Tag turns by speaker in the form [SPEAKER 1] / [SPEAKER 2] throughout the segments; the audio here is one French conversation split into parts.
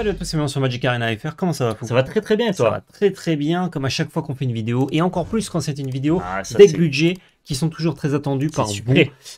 [SPEAKER 1] Salut à tous, sur Magic Arena FR, comment ça va Ça va très très bien toi très très bien, comme à chaque fois qu'on fait une vidéo, et encore plus quand c'est une vidéo ah, des budgets qui sont toujours très attendus par vous.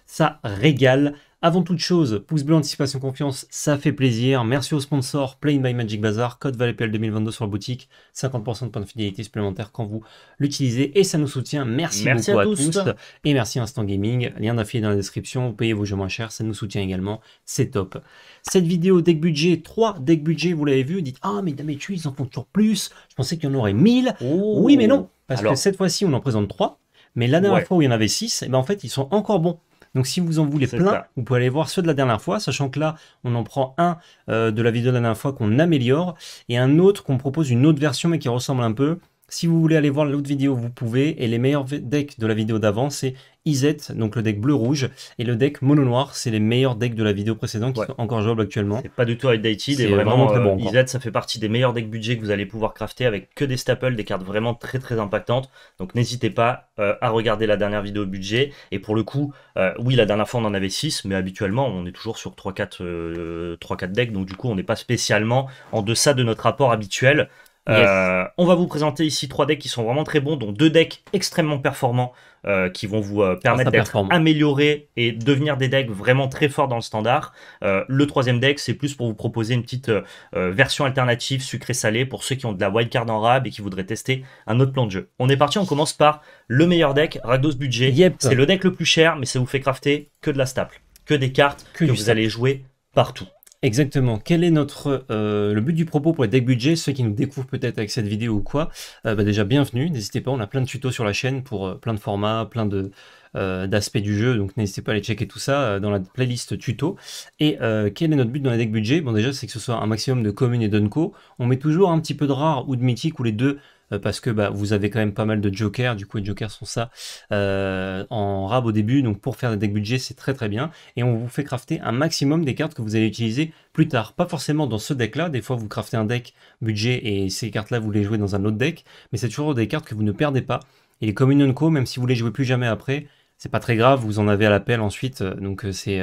[SPEAKER 1] Ça régale. Avant toute chose, pouce bleu, anticipation, confiance, ça fait plaisir. Merci aux sponsors Playing by Magic Bazaar, code ValetPL 2022 sur la boutique, 50% de points de fidélité supplémentaires quand vous l'utilisez et ça nous soutient. Merci, à, tous. Et merci Instant Gaming, lien d'affilié dans la description, vous payez vos jeux moins chers, ça nous soutient également, c'est top. Cette vidéo deck budget, 3 deck budget, vous l'avez vu, vous dites Ah, mais et tu ils en font toujours plus, je pensais qu'il y en aurait 1000. Oui, mais non, parce que cette fois-ci, on en présente 3. Mais la dernière fois où il y en avait 6, et eh ben en fait, ils sont encore bons. Donc si vous en voulez plein, vous pouvez aller voir ceux de la dernière fois, sachant que là, on en prend un euh, de la vidéo de la dernière fois qu'on améliore et un autre qu'on propose une autre version mais qui ressemble un peu. Si vous voulez aller voir l'autre vidéo, vous pouvez. Et les meilleurs decks de la vidéo d'avant, c'est Izet, donc le deck bleu-rouge, et le deck mono-noir, c'est les meilleurs decks de la vidéo précédente qui sont encore jouables actuellement. C'est
[SPEAKER 2] pas du tout outdated, et vraiment, vraiment très bon. Euh, ça fait partie des meilleurs decks budget que vous allez pouvoir crafter avec que des staples, des cartes vraiment très très impactantes. Donc n'hésitez pas euh, à regarder la dernière vidéo budget, et pour le coup, euh, oui, la dernière fois on en avait 6, mais habituellement on est toujours sur 3-4 decks, donc du coup on n'est pas spécialement en deçà de notre rapport habituel. Euh, on va vous présenter ici trois decks qui sont vraiment très bons, dont deux decks extrêmement performants euh, qui vont vous euh, permettre d'être améliorés et devenir des decks vraiment très forts dans le standard. le troisième deck, c'est plus pour vous proposer une petite version alternative sucré-salé pour ceux qui ont de la wildcard en rab et qui voudraient tester un autre plan de jeu. On est parti, on commence par le meilleur deck, Ragdos Budget. C'est le deck le plus cher, mais ça vous fait crafter que de la staple, que des cartes que, vous allez jouer partout.
[SPEAKER 1] Exactement. Quel est notre euh, le but du propos pour les deck budget Ceux qui nous découvrent peut-être avec cette vidéo ou quoi, euh, bah déjà bienvenue. N'hésitez pas, on a plein de tutos sur la chaîne pour euh, plein de formats, plein de d'aspects du jeu. Donc n'hésitez pas à aller checker tout ça dans la playlist tuto. Et quel est notre but dans les decks budget Bon déjà c'est que ce soit un maximum de communes et d'unco. On met toujours un petit peu de rare ou de mythique ou les deux euh, parce que bah, vous avez quand même pas mal de jokers, du coup les jokers sont ça euh, en rab au début, donc pour faire des decks budget c'est très très bien, et on vous fait crafter un maximum des cartes que vous allez utiliser plus tard, pas forcément dans ce deck là, des fois vous craftez un deck budget et ces cartes là vous les jouez dans un autre deck, mais c'est toujours des cartes que vous ne perdez pas, et les communion co, même si vous les jouez plus jamais après, c'est pas très grave, vous en avez à l'appel ensuite, euh, donc c'est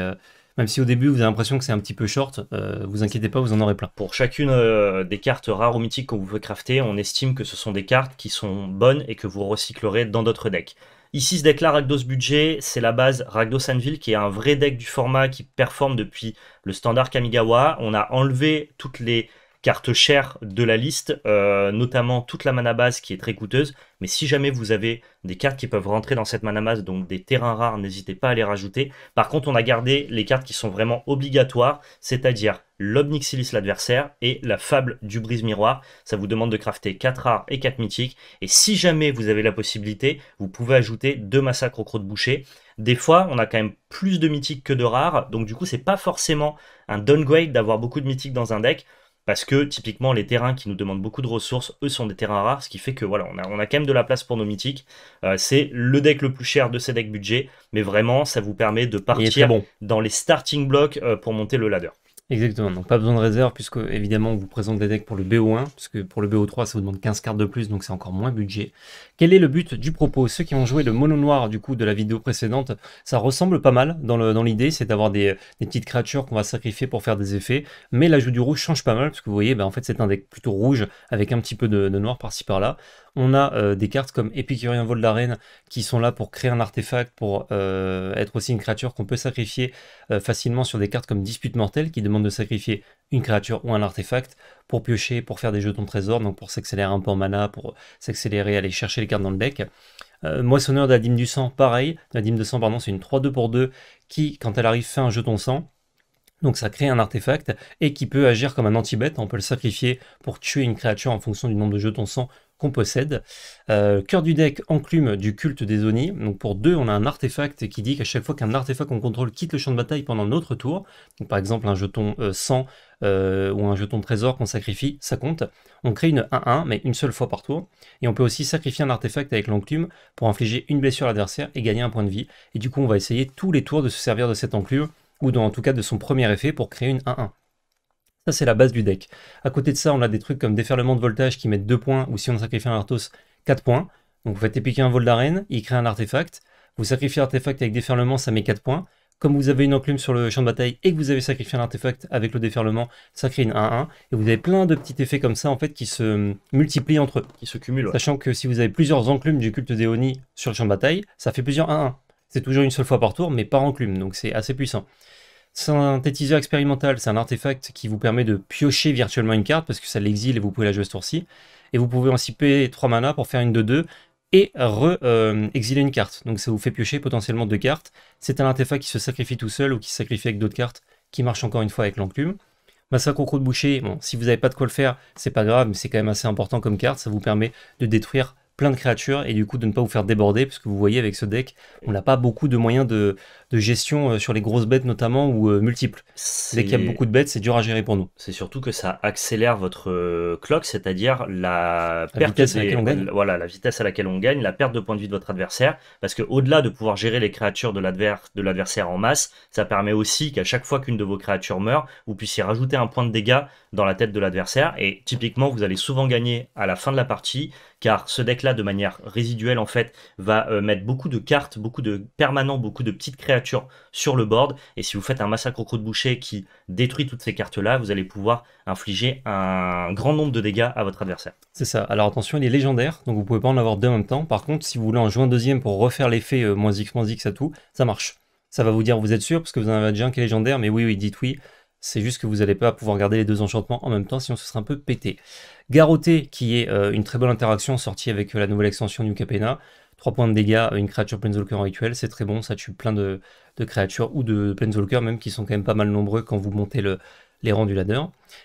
[SPEAKER 1] même si au début vous avez l'impression que c'est un petit peu short,
[SPEAKER 2] euh, vous inquiétez pas, vous en aurez plein. Pour chacune euh, des cartes rares ou mythiques qu'on vous pouvez crafter, on estime que ce sont des cartes qui sont bonnes et que vous recyclerez dans d'autres decks. Ici, ce deck-là, Ragdos Budget, c'est la base Ragdos Anvil, qui est un vrai deck du format qui performe depuis le standard Kamigawa. On a enlevé toutes les Cartes chère de la liste, euh, notamment toute la mana base qui est très coûteuse. Mais si jamais vous avez des cartes qui peuvent rentrer dans cette mana base, donc des terrains rares, n'hésitez pas à les rajouter. Par contre, on a gardé les cartes qui sont vraiment obligatoires, c'est-à-dire l'Obnixilis l'adversaire et la Fable du brise-miroir. Ça vous demande de crafter 4 rares et 4 mythiques. Et si jamais vous avez la possibilité, vous pouvez ajouter 2 massacres au croc de boucher. Des fois, on a quand même plus de mythiques que de rares, donc du coup, c'est pas forcément un downgrade d'avoir beaucoup de mythiques dans un deck. Parce que typiquement, les terrains qui nous demandent beaucoup de ressources, eux sont des terrains rares, ce qui fait que voilà, on a, on a quand même de la place pour nos mythiques. Euh, c'est le deck le plus cher de ces decks budget, mais vraiment, ça vous permet de partir dans les starting blocks euh, pour monter le ladder.
[SPEAKER 1] Exactement, donc pas besoin de réserve, puisque évidemment on vous présente des decks pour le BO1, puisque pour le BO3 ça vous demande 15 cartes de plus, donc c'est encore moins budget. Quel est le but du propos Ceux qui ont joué le mono noir du coup de la vidéo précédente, ça ressemble pas mal dans l'idée, c'est d'avoir des, petites créatures qu'on va sacrifier pour faire des effets, mais l'ajout du rouge change pas mal, parce que vous voyez, ben, en fait c'est un deck plutôt rouge, avec un petit peu de, de noir par-ci par-là. On a euh, des cartes comme Épicurien Vol d'Arène qui sont là pour créer un artefact, pour euh, être aussi une créature qu'on peut sacrifier euh, facilement sur des cartes comme Dispute Mortelle qui demande de sacrifier une créature ou un artefact pour piocher, pour faire des jetons de trésor, donc pour s'accélérer un peu en mana, pour s'accélérer, aller chercher les cartes dans le deck. Moissonneur de du sang, pareil, la dîme de sang, pardon, c'est une 3-2 pour 2 qui, quand elle arrive, fait un jeton sang. Donc ça crée un artefact et qui peut agir comme un anti-bête. On peut le sacrifier pour tuer une créature en fonction du nombre de jetons sang qu'on possède. Euh, cœur du deck, enclume du culte des Oni. Donc pour deux, on a un artefact qui dit qu'à chaque fois qu'un artefact qu'on contrôle quitte le champ de bataille pendant notre tour, par exemple un jeton euh, sang euh, ou un jeton trésor qu'on sacrifie, ça compte. On crée une 1-1, mais une seule fois par tour. Et on peut aussi sacrifier un artefact avec l'enclume pour infliger une blessure à l'adversaire et gagner un point de vie. Et du coup, on va essayer tous les tours de se servir de cette enclume ou dans, en tout cas de son premier effet pour créer une 1-1. Ça, c'est la base du deck. À côté de ça, on a des trucs comme déferlement de voltage qui mettent 2 points, ou si on sacrifie un Arthos, 4 points. Donc vous faites épiquer un vol d'arène, il crée un artefact. Vous sacrifiez artefact avec déferlement, ça met 4 points. Comme vous avez une enclume sur le champ de bataille et que vous avez sacrifié un artefact avec le déferlement, ça crée une 1-1. Et vous avez plein de petits effets comme ça en fait qui se multiplient entre eux. Qui se cumulent. Sachant que si vous avez plusieurs enclumes du culte d'Eoni sur le champ de bataille, ça fait plusieurs 1-1. C'est toujours une seule fois par tour, mais par enclume, donc c'est assez puissant. Synthétiseur expérimental, c'est un artefact qui vous permet de piocher virtuellement une carte, parce que ça l'exile et vous pouvez la jouer ce tour-ci. Et vous pouvez payer 3 mana pour faire une de deux et re-exiler euh, une carte. Donc ça vous fait piocher potentiellement deux cartes. C'est un artefact qui se sacrifie tout seul ou qui se sacrifie avec d'autres cartes, qui marche encore une fois avec l'enclume. Massacre au croc de boucher, bon, si vous n'avez pas de quoi le faire, c'est pas grave, mais c'est quand même assez important comme carte. Ça vous permet de détruire plein de créatures et du coup de ne pas vous faire déborder parce que vous voyez avec ce deck on n'a pas beaucoup de moyens de, de, gestion euh, sur les grosses bêtes notamment ou euh, multiples. Dès qu'il y a beaucoup de
[SPEAKER 2] bêtes c'est dur à gérer pour nous. C'est surtout que ça accélère votre euh, clock, c'est-à-dire la, vitesse à laquelle on gagne. Voilà, la vitesse à laquelle on gagne, la perte de points de vie de votre adversaire parce que au-delà de pouvoir gérer les créatures de l'adversaire en masse, ça permet aussi qu'à chaque fois qu'une de vos créatures meurt, vous puissiez rajouter un point de dégâts dans la tête de l'adversaire. Et typiquement, vous allez souvent gagner à la fin de la partie, car ce deck-là, de manière résiduelle, en fait, va euh, mettre beaucoup de cartes, beaucoup de permanents, beaucoup de petites créatures sur le board. Et si vous faites un massacre au croc de boucher qui détruit toutes ces cartes-là, vous allez pouvoir infliger un grand nombre de dégâts à votre adversaire. C'est ça. Alors attention,
[SPEAKER 1] il est légendaire, donc vous pouvez pas en avoir deux en même temps. Par contre, si vous voulez en jouer un deuxième pour refaire l'effet euh, moins X, moins X à tout, ça marche. Ça va vous dire, vous êtes sûr, parce que vous en avez déjà un qui est légendaire, mais oui, oui, dites oui. C'est juste que vous n'allez pas pouvoir garder les deux enchantements en même temps, sinon ce sera un peu pété. Garoté, qui est euh, une très bonne interaction sortie avec euh, la nouvelle extension du Capena. 3 points de dégâts, euh, une créature Planeswalker en rituel, c'est très bon, ça tue plein de, créatures ou de Planeswalker même qui sont quand même pas mal nombreux quand vous montez les rangs du ladder.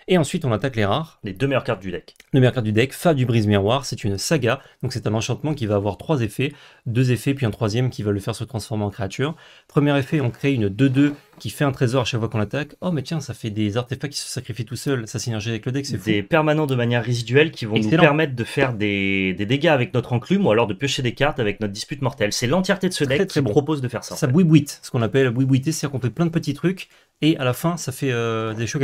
[SPEAKER 1] Et ensuite, on attaque les rares. Les deux meilleures cartes du deck. Les meilleures cartes du deck, Fa du Brise Miroir, c'est une saga, donc c'est un enchantement qui va avoir trois effets, deux effets, puis un troisième qui va le faire se transformer en créature. Premier effet, on crée une 2-2 qui fait un trésor à chaque fois qu'on l'attaque. Oh, mais tiens, ça fait des artefacts
[SPEAKER 2] qui se sacrifient tout seuls, ça synergie avec le deck, c'est fou. Des permanents de manière résiduelle qui vont nous permettre de faire des, dégâts avec notre enclume ou alors de piocher des cartes avec notre dispute mortelle. C'est l'entièreté de ce deck qui propose de faire ça. Ça bouibouite, ce qu'on appelle c'est-à-dire qu'on fait plein de petits trucs et à la fin, ça fait euh, des chocs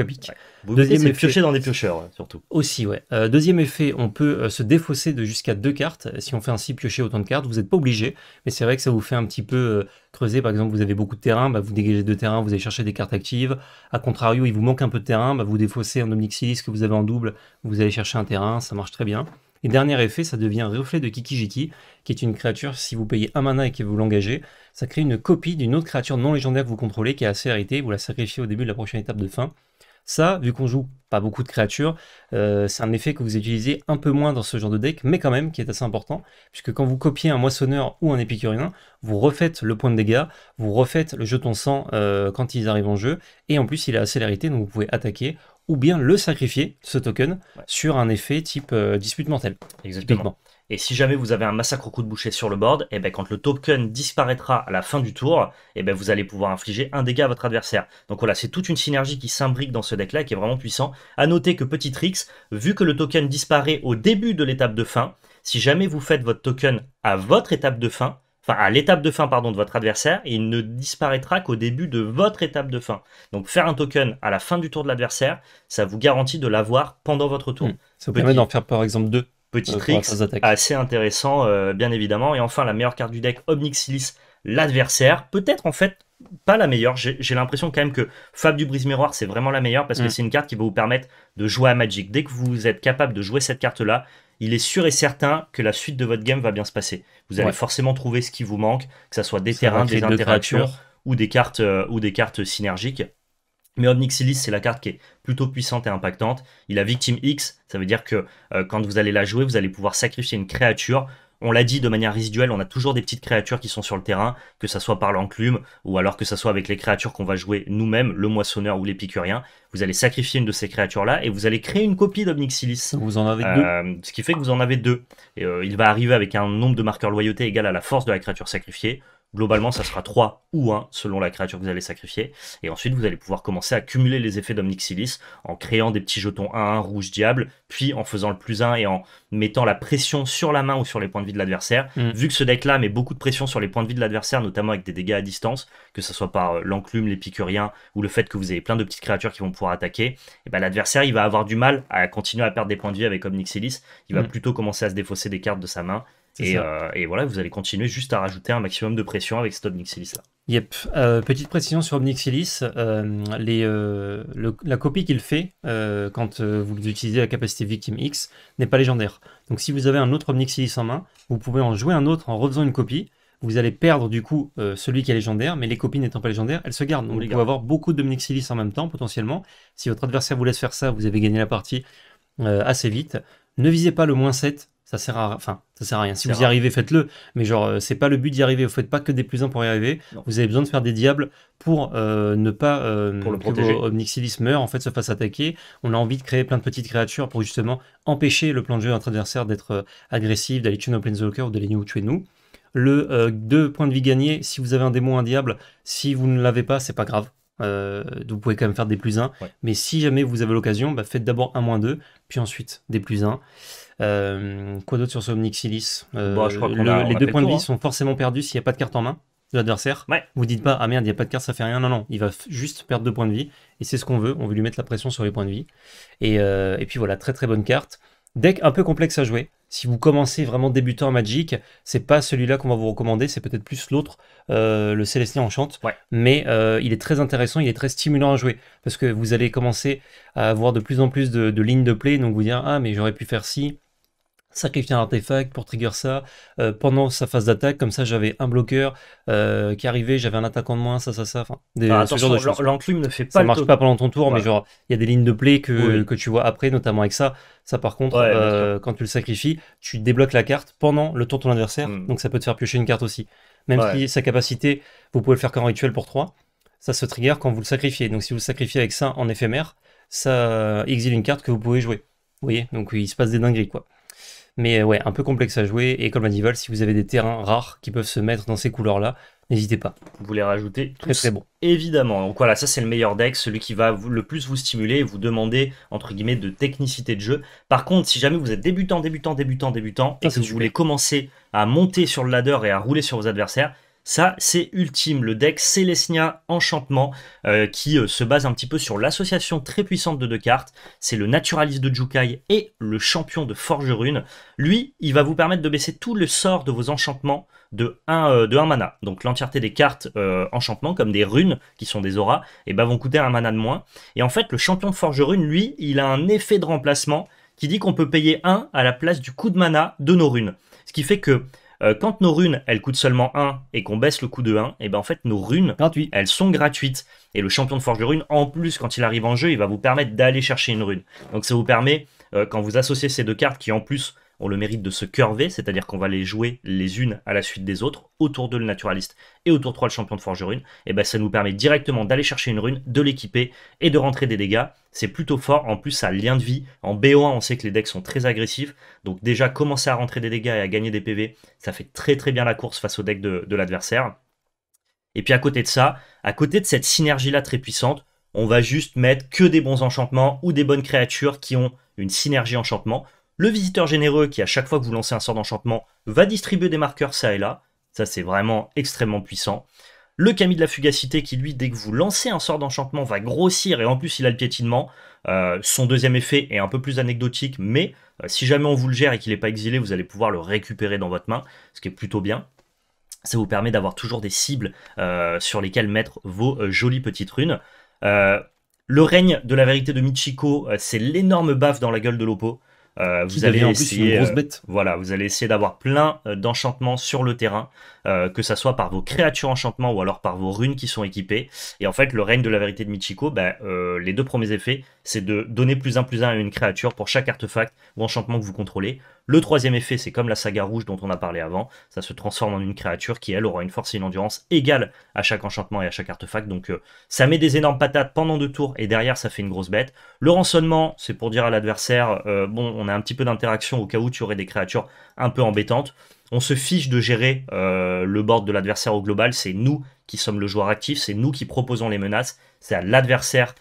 [SPEAKER 2] mais piocher dans des piocheurs, surtout.
[SPEAKER 1] Aussi, ouais. Euh, deuxième effet, on peut euh, se défausser de jusqu'à deux cartes. Si on fait ainsi piocher autant de cartes, vous n'êtes pas obligé, mais c'est vrai que ça vous fait un petit peu euh, creuser. Par exemple, vous avez beaucoup de terrain, bah, vous dégagez deux terrains, vous allez chercher des cartes actives. A contrario, il vous manque un peu de terrain, bah, vous défaussez un Omnixilis que vous avez en double, vous allez chercher un terrain, ça marche très bien. Et dernier effet, ça devient Reflet de Kikijiki, qui est une créature, si vous payez un mana et que vous l'engagez, ça crée une copie d'une autre créature non légendaire que vous contrôlez, qui est assez héritée, vous la sacrifiez au début de la prochaine étape de fin, ça, vu qu'on joue pas beaucoup de créatures, euh, c'est un effet que vous utilisez un peu moins dans ce genre de deck, mais quand même qui est assez important, puisque quand vous copiez un moissonneur ou un épicurien, vous refaites le point de dégâts, vous refaites le jeton sang euh, quand ils arrivent en jeu, et en plus il a la célérité, donc vous pouvez
[SPEAKER 2] attaquer ou bien le sacrifier, ce token, sur un effet type euh, dispute mentale, Exactement. Et si jamais vous avez un massacre au coup de boucher sur le board, et eh ben quand le token disparaîtra à la fin du tour, et eh ben vous allez pouvoir infliger un dégât à votre adversaire. Donc voilà, c'est toute une synergie qui s'imbrique dans ce deck-là, qui est vraiment puissant. A noter que petit tricks, vu que le token disparaît au début de l'étape de fin, si jamais vous faites votre token à votre étape de fin, enfin à l'étape de fin pardon de votre adversaire, il ne disparaîtra qu'au début de votre étape de fin. Donc faire un token à la fin du tour de l'adversaire, ça vous garantit de l'avoir pendant votre tour. Hmm. Ça vous permet d'en faire par exemple deux Petit euh, trick assez intéressant, euh, bien évidemment. Et enfin, la meilleure carte du deck, Omnixilis, l'adversaire. Peut-être en fait pas la meilleure. J'ai l'impression quand même que Fab du Brise Miroir, c'est vraiment la meilleure parce que mm. c'est une carte qui va vous permettre de jouer à Magic. Dès que vous êtes capable de jouer cette carte-là, il est sûr et certain que la suite de votre game va bien se passer. Vous allez forcément trouver ce qui vous manque, que ce soit des terrains, des interactions ou des cartes euh, ou des cartes synergiques. Mais Obnixilis, c'est la carte qui est plutôt puissante et impactante. Il a Victime X, ça veut dire que euh, quand vous allez la jouer, vous allez pouvoir sacrifier une créature. On l'a dit de manière résiduelle, on a toujours des petites créatures qui sont sur le terrain, que ça soit par l'enclume ou alors que ça soit avec les créatures qu'on va jouer nous-mêmes, le moissonneur ou l'épicurien. Vous allez sacrifier une de ces créatures-là et vous allez créer une copie d'Obnixilis. Vous en avez deux. Euh, ce qui fait que vous en avez deux. Euh, il va arriver avec un nombre de marqueurs loyauté égal à la force de la créature sacrifiée. Globalement, ça sera 3 ou 1 selon la créature que vous allez sacrifier. Et ensuite, vous allez pouvoir commencer à cumuler les effets d'Omnixilis en créant des petits jetons 1-1 rouge diable, puis en faisant le plus 1 et en mettant la pression sur la main ou sur les points de vie de l'adversaire. Mm. Vu que ce deck-là met beaucoup de pression sur les points de vie de l'adversaire, notamment avec des dégâts à distance, que ce soit par euh, l'enclume, l'épicurien ou le fait que vous avez plein de petites créatures qui vont pouvoir attaquer, et eh ben l'adversaire, il va avoir du mal à continuer à perdre des points de vie avec Omnixilis. Il va mm. plutôt commencer à se défausser des cartes de sa main euh, et, voilà, vous allez continuer juste à rajouter un maximum de pression avec cet Omnixilis là.
[SPEAKER 1] Yep. Euh, petite précision sur Omnixilis, euh, la copie qu'il fait quand vous utilisez la capacité Victim X n'est pas légendaire. Donc si vous avez un autre Omnixilis en main, vous pouvez en jouer un autre en refaisant une copie. Vous allez perdre du coup celui qui est légendaire, mais les copies n'étant pas légendaires, elles se gardent. Donc vous pouvez avoir beaucoup d'Omnixilis en même temps potentiellement. Si votre adversaire vous laisse faire ça, vous avez gagné la partie assez vite. Ne visez pas le moins 7, ça sert à enfin ça sert à rien si vous y arrivez faites-le mais genre euh, c'est pas le but d'y arriver vous faites pas que des plus 1 pour y arriver vous avez besoin de faire des diables pour euh, ne pas euh, pour le que protéger. vos Omnixilis en fait se fasse attaquer on a envie de créer plein de petites créatures pour justement empêcher le plan de jeu de adversaire d'être agressif d'aller tuer nos planeswalkers ou d'aller nous tuer nous le 2 points de vie gagné, si vous avez un démon un diable si vous ne l'avez pas c'est pas grave vous pouvez quand même faire des plus 1. Mais si jamais vous avez l'occasion, bah, faites d'abord un moins 2, puis ensuite des plus 1. Euh, quoi d'autre sur ce Omnixilis euh, bah, Les deux points de vie hein. sont forcément perdus s'il n'y a pas de carte en main de l'adversaire. Ouais. Vous dites pas, ah merde, il n'y a pas de carte, ça fait rien. Non, non, il va juste perdre deux points de vie. Et c'est ce qu'on veut. On veut lui mettre la pression sur les points de vie. Euh, et, puis voilà, très très bonne carte. Deck un peu complexe à jouer. Si vous commencez vraiment débutant en Magic, c'est pas celui-là qu'on va vous recommander, c'est peut-être plus l'autre, le Célestin Enchante. Mais il est très intéressant, il est très stimulant à jouer. Parce que vous allez commencer à avoir de plus en plus de, lignes de play, donc vous dire Ah, mais j'aurais pu faire ci, sacrifier un artefact pour trigger ça euh, pendant sa phase d'attaque. Comme ça, j'avais un bloqueur euh, qui arrivait, j'avais un attaquant de moins, ça, ça, ça. Enfin, de L'enclume ne fait pas. Ça marche pas pendant ton tour, mais genre, il y a des lignes de play que, que tu vois après, notamment avec ça. Ça, par contre, euh, quand tu le sacrifies, tu débloques la carte pendant le tour de ton adversaire. Hmm. Donc, ça peut te faire piocher une carte aussi. Même si sa capacité, vous pouvez le faire qu'en rituel pour 3, ça se trigger quand vous le sacrifiez. Donc, si vous le sacrifiez avec ça en éphémère, ça exile une carte que vous pouvez jouer. Vous voyez Donc, il se passe des dingueries, quoi. Mais euh, ouais, un peu complexe à jouer. Et comme Medieval, si vous avez des terrains rares qui peuvent se mettre dans ces couleurs-là, n'hésitez pas.
[SPEAKER 2] Vous les rajoutez Très très bon. Évidemment. Donc voilà, ça c'est le meilleur deck, celui qui va le plus vous stimuler vous demander, entre guillemets, de technicité de jeu. Par contre, si jamais vous êtes débutant, débutant, débutant, débutant, et que vous voulez commencer à monter sur le ladder et à rouler sur vos adversaires, ça, c'est ultime. Le deck Célestia Enchantement, euh, qui euh, se base un petit peu sur l'association très puissante de deux cartes. C'est le naturaliste de Jukai et le champion de Forgerune. Lui, il va vous permettre de baisser tout le sort de vos enchantements de 1, euh, de mana. Donc l'entièreté des cartes enchantement, comme des runes, qui sont des auras, et eh ben, vont coûter un mana de moins. Et en fait, le champion de Forgerune, lui, il a un effet de remplacement qui dit qu'on peut payer 1 à la place du coût de mana de nos runes. Ce qui fait que euh, quand nos runes, elles coûtent seulement 1 et qu'on baisse le coût de 1, et eh bien, en fait nos runes, elles sont gratuites. Et le champion de forge de runes, en plus, quand il arrive en jeu, il va vous permettre d'aller chercher une rune. Donc ça vous permet, euh, quand vous associez ces deux cartes qui en plus ont le mérite de se curver, c'est-à-dire qu'on va les jouer les unes à la suite des autres, autour de le naturaliste et autour 3 le champion de forgerune, et eh ben ça nous permet directement d'aller chercher une rune, de l'équiper et de rentrer des dégâts. C'est plutôt fort, en plus ça a lien de vie. En BO1 on sait que les decks sont très agressifs, donc déjà commencer à rentrer des dégâts et à gagner des PV, ça fait très très bien la course face au deck de, de l'adversaire. Et puis à côté de ça, à côté de cette synergie-là très puissante, on va juste mettre que des bons enchantements ou des bonnes créatures qui ont une synergie enchantement. Le visiteur généreux qui, à chaque fois que vous lancez un sort d'enchantement, va distribuer des marqueurs ça et là. Ça, c'est vraiment extrêmement puissant. Le Camille de la Fugacité qui, lui, dès que vous lancez un sort d'enchantement, va grossir et en plus, il a le piétinement. Euh, son deuxième effet est un peu plus anecdotique, mais euh, si jamais on vous le gère et qu'il n'est pas exilé, vous allez pouvoir le récupérer dans votre main, ce qui est plutôt bien. Ça vous permet d'avoir toujours des cibles euh, sur lesquelles mettre vos jolies petites runes. le règne de la vérité de Michiko, c'est l'énorme baffe dans la gueule de l'opo. Euh, vous allez essayer, euh, voilà, vous allez essayer d'avoir plein euh, d'enchantements sur le terrain, que ce soit par vos créatures enchantements ou alors par vos runes qui sont équipées. Et en fait, le règne de la vérité de Michiko, ben, les deux premiers effets, c'est de donner plus un plus un à une créature pour chaque artefact ou enchantement que vous contrôlez. Le troisième effet, c'est comme la saga rouge dont on a parlé avant, ça se transforme en une créature qui, elle, aura une force et une endurance égales à chaque enchantement et à chaque artefact. Donc euh, ça met des énormes patates pendant deux tours et derrière, ça fait une grosse bête. Le rançonnement, c'est pour dire à l'adversaire, euh, bon, on a un petit peu d'interaction au cas où tu aurais des créatures un peu embêtantes. On se fiche de gérer euh, le board de l'adversaire au global, c'est nous qui sommes le joueur actif, c'est nous qui proposons les menaces, c'est à l'adversaire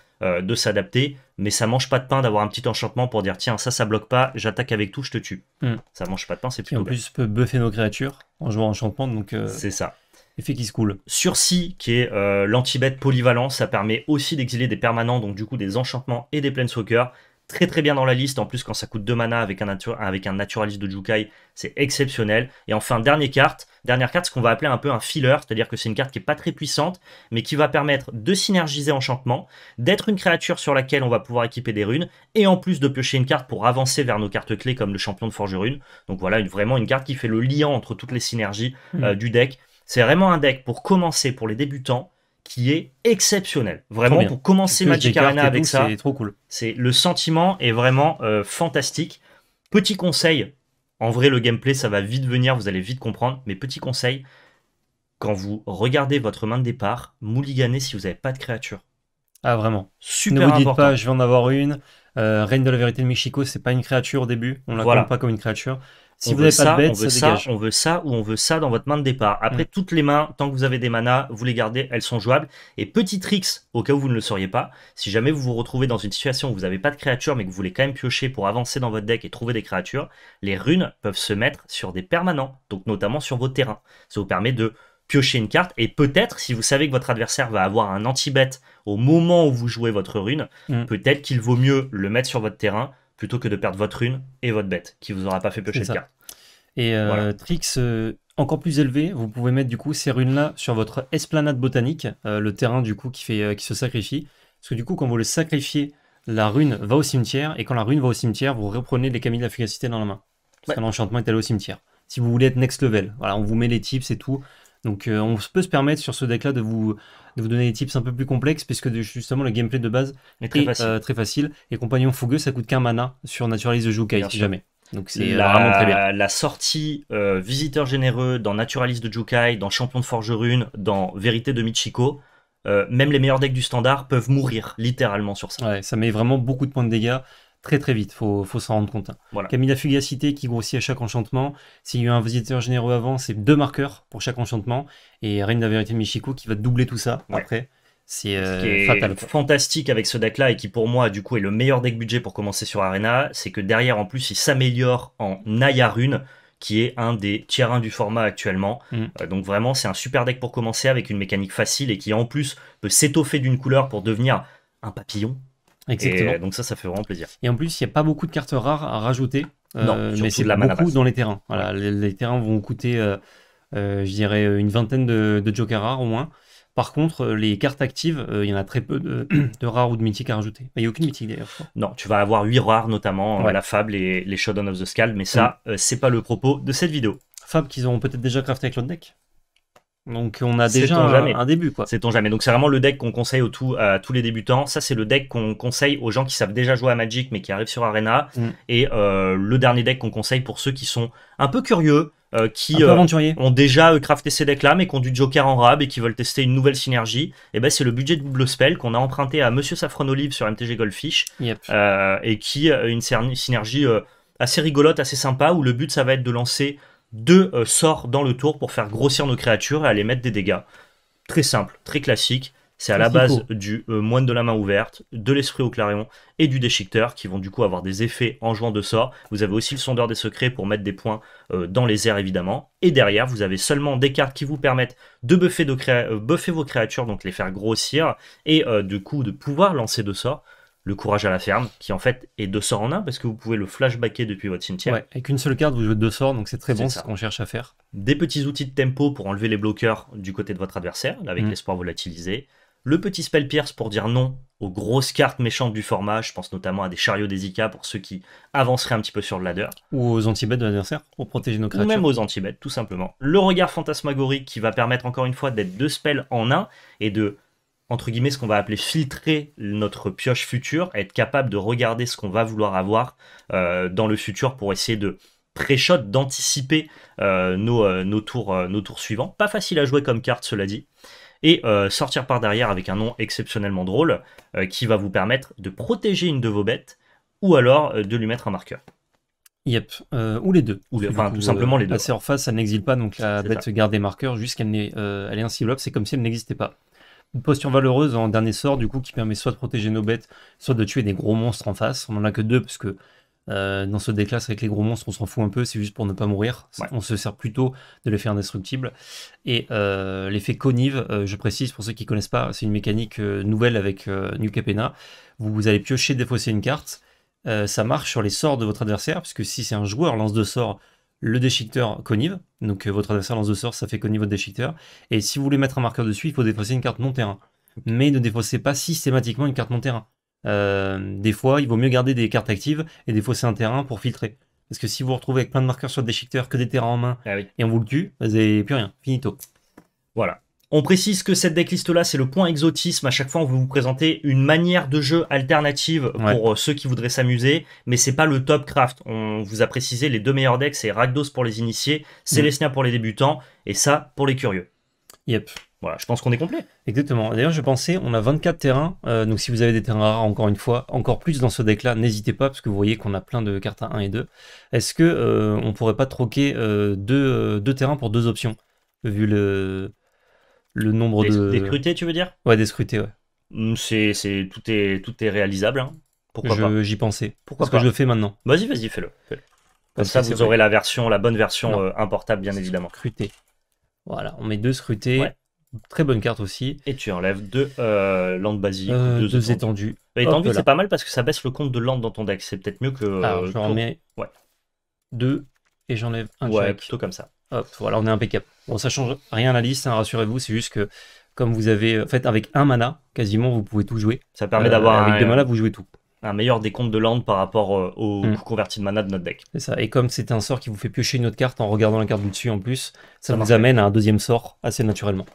[SPEAKER 2] de s'adapter mais ça mange pas de pain d'avoir un petit enchantement pour dire tiens ça ça bloque pas, j'attaque avec tout, je te tue. Hmm. Ça mange pas de pain, c'est plutôt. et en plus peut buffer nos créatures en jouant enchantement, donc. Euh, c'est ça. Effet qui se coule. Sursis, qui est euh, l'anti-bête polyvalent, ça permet aussi d'exiler des permanents, donc du coup des enchantements et des planeswalkers très très bien dans la liste. En plus, quand ça coûte 2 mana avec un, avec un naturaliste de Jukai, c'est exceptionnel. Et enfin, dernière carte, dernière carte, ce qu'on va appeler un peu un filler, c'est-à-dire que c'est une carte qui n'est pas très puissante, mais qui va permettre de synergiser enchantement, d'être une créature sur laquelle on va pouvoir équiper des runes, et en plus de piocher une carte pour avancer vers nos cartes clés comme le champion de forgerune. Donc voilà, vraiment une carte qui fait le lien entre toutes les synergies hmm. euh, du deck. C'est vraiment un deck pour commencer pour les débutants qui est exceptionnel. Vraiment, pour commencer Magic Arena avec ça, c'est trop cool. C'est le sentiment est vraiment euh, fantastique. Petit conseil, en vrai, le gameplay, ça va vite venir, vous allez vite comprendre. Mais petit conseil, quand vous regardez votre main de départ, mouliganez si vous n'avez pas de créature. Ah vraiment. Super ne vous dites pas, je vais en avoir
[SPEAKER 1] une. Euh, Reine de la vérité de Mexico c'est pas une créature au début. On la voit compte pas comme une créature. Si on vous voulez on veut ça,
[SPEAKER 2] on veut ça ou on veut ça dans votre main de départ. Après, mm. toutes les mains, tant que vous avez des manas, vous les gardez, elles sont jouables. Et petit tricks, au cas où vous ne le sauriez pas, si jamais vous vous retrouvez dans une situation où vous n'avez pas de créatures mais que vous voulez quand même piocher pour avancer dans votre deck et trouver des créatures, les runes peuvent se mettre sur des permanents, donc notamment sur vos terrains. Ça vous permet de piocher une carte et peut-être si vous savez que votre adversaire va avoir un anti-bet au moment où vous jouez votre rune, mm. peut-être qu'il vaut mieux le mettre sur votre terrain plutôt que de perdre votre rune et votre bête qui vous aura pas fait piocher de carte. Et euh, euh,
[SPEAKER 1] encore plus élevé, vous pouvez mettre du coup ces runes là sur votre esplanade botanique, euh, le terrain du coup qui, fait, euh, qui se sacrifie. Parce que du coup, quand vous le sacrifiez, la rune va au cimetière et quand la rune va au cimetière, vous reprenez les camilles de la dans la main. Parce que l'enchantement est allé au cimetière. Si vous voulez être next level, voilà, on vous met les tips et tout. Donc euh, on peut se permettre sur ce deck-là de vous, de vous donner des tips un peu plus complexes, puisque justement le gameplay de base est euh, très facile.
[SPEAKER 2] Et Compagnon Fougueux, ça coûte qu'un mana sur Naturaliste de Jukai, si jamais. Donc c'est euh, La sortie Visiteur Généreux dans Naturaliste de Jukai, dans Champion de Forgerune, dans Vérité de Michiko, même les meilleurs decks du standard peuvent mourir littéralement sur ça. Ouais, ça met vraiment
[SPEAKER 1] beaucoup de points de dégâts très très vite, faut, faut s'en rendre compte. Hein. Voilà. la Fugacité qui grossit à chaque enchantement. S'il y a un visiteur généreux avant, c'est deux marqueurs pour chaque enchantement. Et Reine de la Vérité Michiko qui va
[SPEAKER 2] doubler tout ça après. C'est euh, fatal. fantastique avec ce deck-là et qui pour moi du coup est le meilleur deck budget pour commencer sur Arena, c'est que derrière en plus il s'améliore en Naya Rune qui est un des tiers 1 du format actuellement. Mm. Euh, donc vraiment, c'est un super deck pour commencer avec une mécanique facile et qui en plus peut s'étoffer d'une couleur pour devenir un papillon, Exactement. donc ça, ça fait vraiment plaisir.
[SPEAKER 1] Et en plus, il n'y a pas beaucoup de cartes rares à rajouter. Euh, non, mais c'est beaucoup dans les terrains. Voilà, les, terrains vont coûter, euh, euh, je dirais, une vingtaine de, jokers rares au moins.
[SPEAKER 2] Par contre, les cartes actives, il y en a très peu de,
[SPEAKER 1] rares ou de mythiques à rajouter. Il n'y a aucune mythique d'ailleurs.
[SPEAKER 2] Non, tu vas avoir 8 rares, notamment la Fable et les Shadow of the Skull. mais ça, mm. c'est pas le propos de cette vidéo.
[SPEAKER 1] Fable qu'ils auront peut-être déjà crafté avec l'autre deck
[SPEAKER 2] donc on a déjà un, début quoi. C'est ton jamais. Donc c'est vraiment le deck qu'on conseille au tout, à tous les débutants. Ça c'est le deck qu'on conseille aux gens qui savent déjà jouer à Magic mais qui arrivent sur Arena. Mm. Et euh, le dernier deck qu'on conseille pour ceux qui sont un peu curieux, euh, qui euh, ont déjà crafté ces decks là mais qui ont du Joker en rab et qui veulent tester une nouvelle synergie. Et eh ben c'est le budget de double spell qu'on a emprunté à Monsieur Saffron Olive sur MTG Goldfish et qui a une synergie assez rigolote, assez sympa où le but ça va être de lancer deux euh, sorts dans le tour pour faire grossir nos créatures et aller mettre des dégâts. Très simple, très classique. C'est à la base du euh, moine de la main ouverte, de l'esprit au clarion et du déchiqueteur qui vont du coup avoir des effets en jouant de sorts. Vous avez aussi le sondeur des secrets pour mettre des points euh, dans les airs évidemment. Et derrière, vous avez seulement des cartes qui vous permettent de buffer, buffer vos créatures, donc les faire grossir et du coup de pouvoir lancer de sorts le courage à la ferme, qui en fait est deux sorts en un, parce que vous pouvez le flashbacker depuis votre cimetière. Ouais,
[SPEAKER 1] avec une seule carte, vous jouez deux sorts, donc c'est très bon, ce qu'on
[SPEAKER 2] cherche à faire. Des petits outils de tempo pour enlever les bloqueurs du côté de votre adversaire, avec mm. l'espoir volatilisé. Le petit spell pierce pour dire non aux grosses cartes méchantes du format, je pense notamment à des chariots des pour ceux qui avanceraient un petit peu sur le ladder. Ou aux anti de l'adversaire pour protéger nos créatures. Ou même aux anti tout simplement. Le regard fantasmagorique qui va permettre encore une fois d'être deux spells en un et de entre guillemets, ce qu'on va appeler filtrer notre pioche future, être capable de regarder ce qu'on va vouloir avoir euh, dans le futur pour essayer de pré-shot, d'anticiper euh, euh, nos, tours, suivants. Pas facile à jouer comme carte, cela dit. Et sortir par derrière avec un nom exceptionnellement drôle qui va vous permettre de protéger une de vos bêtes ou alors de lui mettre un marqueur. Yep, ou les deux. enfin, tout simplement les deux. Passer
[SPEAKER 1] en face, ça n'exile pas donc la bête garde des marqueurs, jusqu'à qu'elle est, elle c'est comme si elle n'existait pas. Une posture valeureuse en dernier sort, du coup, qui permet soit de protéger nos bêtes, soit de tuer des gros monstres en face. On en a que deux, parce que euh, dans ce déclasse avec les gros monstres, on s'en fout un peu, c'est juste pour ne pas mourir. On se sert plutôt de l'effet indestructible. Et euh, l'effet conive, euh, je précise pour ceux qui ne connaissent pas, c'est une mécanique nouvelle avec New Capena. Vous, allez piocher, défausser une carte. ça marche sur les sorts de votre adversaire, puisque si c'est un joueur lance deux sorts, le déchiqueteur connive, donc euh, votre adversaire lance de sort, ça fait conive votre déchiqueteur, et si vous voulez mettre un marqueur dessus, il faut défausser une carte non-terrain. Mais ne défaussez pas systématiquement une carte non-terrain. Euh, des fois, il vaut mieux garder des cartes actives et défausser un terrain pour filtrer. Parce que si vous vous retrouvez avec plein de marqueurs sur le déchiqueteur, que
[SPEAKER 2] des terrains en main, ah et on vous le tue, vous n'avez plus rien, finito. Voilà. On précise que cette decklist-là, c'est le point exotisme. À chaque fois, on veut vous présenter une manière de jeu alternative pour euh, ceux qui voudraient s'amuser, mais c'est pas le top craft. On vous a précisé les deux meilleurs decks, c'est Ragdos pour les initiés, Célestia pour les débutants, et ça pour les curieux. Yep. Voilà, je pense qu'on est
[SPEAKER 1] complet. Exactement. D'ailleurs, je pensais, on a 24 terrains. Euh, donc, si vous avez des terrains rares, encore une fois, encore plus dans ce deck-là, n'hésitez pas, parce que vous voyez qu'on a plein de cartes à 1 et 2. Est-ce que ne euh, on pourrait pas troquer deux, deux, terrains pour deux options Vu le, le nombre de. Des tu veux dire
[SPEAKER 2] Ouais, des scrutés, ouais. Hmm, c'est, tout, est, tout est réalisable. Hein. Pourquoi J'y pensais. Pourquoi Parce que je le fais maintenant. Vas-y, vas-y, fais-le. Comme ça, vous aurez la version, la bonne version euh, importable, bien évidemment. Scruté. Voilà, on met deux scrutés. Très bonne carte aussi. Et tu enlèves deux euh, landes basiques. Euh, deux, étendues étendues. Bah, étendues, c'est pas mal parce que ça baisse le compte de landes dans ton deck. C'est peut-être mieux que. ah je mets ouais.
[SPEAKER 1] deux et j'enlève un Ouais, plutôt comme ça. Hop, voilà, on est impeccable. Bon, ça change rien à la liste, hein, rassurez-vous, c'est juste que comme vous avez, en euh, fait, avec un mana, quasiment, vous pouvez tout jouer. Ça permet d'avoir euh, avec un, deux mana, vous jouez
[SPEAKER 2] tout. Un meilleur décompte de land par rapport euh, au hmm. converti de mana de notre deck. C'est ça. Et comme c'est un sort qui vous fait piocher une autre
[SPEAKER 1] carte en regardant la carte du dessus en plus, ça, vous amène à un deuxième sort assez naturellement.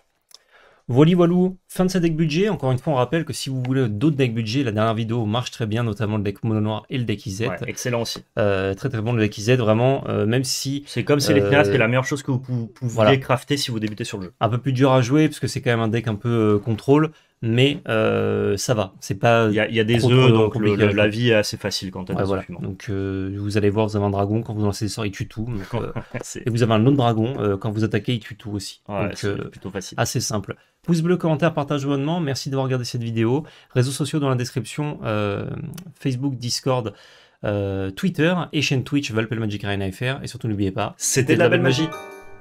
[SPEAKER 1] Voilà, voilou, fin de ce deck budget. Encore une fois, on rappelle que si vous voulez d'autres decks budget, la dernière vidéo marche très bien, notamment le deck mono noir et le deck IZ. excellent aussi. Euh, très très bon le deck IZ, vraiment, euh, même si. C'est comme si les euh, c'est la meilleure
[SPEAKER 2] chose que vous pouvez crafter si vous débutez sur le jeu.
[SPEAKER 1] Un peu plus dur à jouer, parce que c'est quand même un deck un peu contrôle mais euh, ça va. C'est pas. Il y, a des œufs, donc la vie est assez facile quand tu ouais, voilà. Donc euh, vous allez voir, vous avez un dragon quand vous lancez des sorts, il tue tout. Euh, et vous avez un autre dragon quand vous attaquez, il tue tout aussi. donc plutôt facile. Assez simple. Pouce bleu, commentaire, partage, abonnement. Merci d'avoir regardé cette vidéo. Réseaux sociaux dans la description. Facebook, Discord. Twitter et chaîne Twitch Valpel Magic Arena et surtout n'oubliez pas, c'était la belle magie.